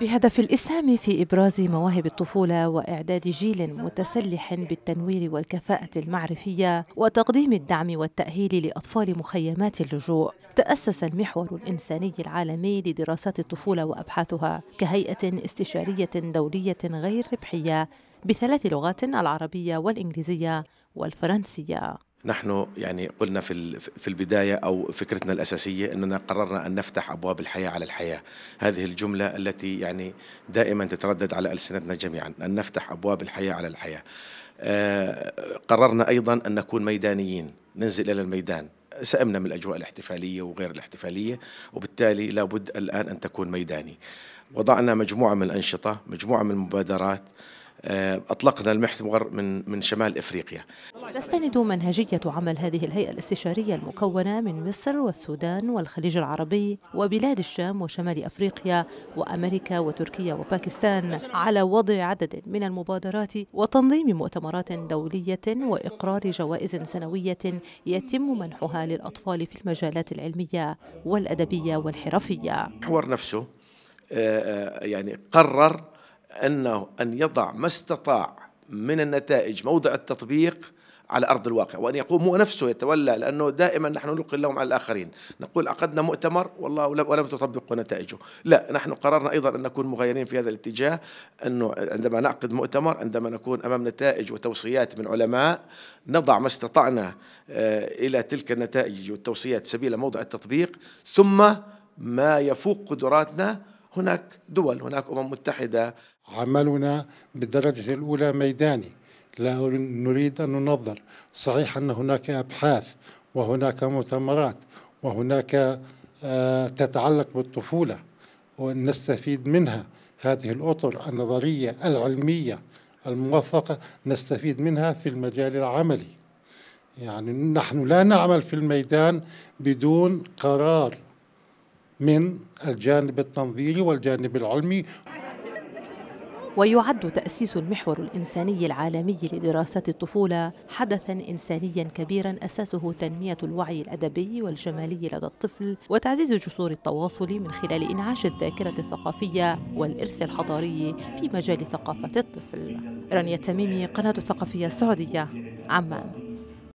بهدف الإسهام في إبراز مواهب الطفولة وإعداد جيل متسلح بالتنوير والكفاءة المعرفية وتقديم الدعم والتأهيل لأطفال مخيمات اللجوء تأسس المحور الإنساني العالمي لدراسات الطفولة وأبحاثها كهيئة استشارية دولية غير ربحية بثلاث لغات العربية والإنجليزية والفرنسية نحن يعني قلنا في في البدايه او فكرتنا الاساسيه اننا قررنا ان نفتح ابواب الحياه على الحياه، هذه الجمله التي يعني دائما تتردد على السنتنا جميعا، ان نفتح ابواب الحياه على الحياه. آه، قررنا ايضا ان نكون ميدانيين، ننزل الى الميدان، سئمنا من الاجواء الاحتفاليه وغير الاحتفاليه، وبالتالي لابد الان ان تكون ميداني. وضعنا مجموعه من الانشطه، مجموعه من المبادرات، آه، أطلقنا المحور من من شمال إفريقيا تستند منهجية عمل هذه الهيئة الاستشارية المكونة من مصر والسودان والخليج العربي وبلاد الشام وشمال أفريقيا وأمريكا وتركيا وباكستان على وضع عدد من المبادرات وتنظيم مؤتمرات دولية وإقرار جوائز سنوية يتم منحها للأطفال في المجالات العلمية والأدبية والحرفية المحور نفسه آه، آه، يعني قرر أنه أن يضع ما استطاع من النتائج موضع التطبيق على أرض الواقع وأن يقوم هو نفسه يتولى لأنه دائما نحن نلقي اللوم على الآخرين نقول عقدنا مؤتمر والله ولم تطبقوا نتائجه لا نحن قررنا أيضا أن نكون مغيرين في هذا الاتجاه أنه عندما نعقد مؤتمر عندما نكون أمام نتائج وتوصيات من علماء نضع ما استطعنا آه، إلى تلك النتائج والتوصيات سبيل موضع التطبيق ثم ما يفوق قدراتنا هناك دول هناك أمم متحدة عملنا بالدرجة الأولى ميداني لا نريد أن ننظر صحيح أن هناك أبحاث وهناك مؤتمرات وهناك آه، تتعلق بالطفولة ونستفيد منها هذه الأطر النظرية العلمية الموثقة نستفيد منها في المجال العملي يعني نحن لا نعمل في الميدان بدون قرار من الجانب التنظيري والجانب العلمي ويعد تأسيس المحور الإنساني العالمي لدراسات الطفولة حدثا إنسانيا كبيرا أساسه تنمية الوعي الأدبي والجمالي لدى الطفل وتعزيز جسور التواصل من خلال إنعاش الذاكرة الثقافية والإرث الحضاري في مجال ثقافة الطفل رانيا التميمي قناة الثقافية السعودية عمان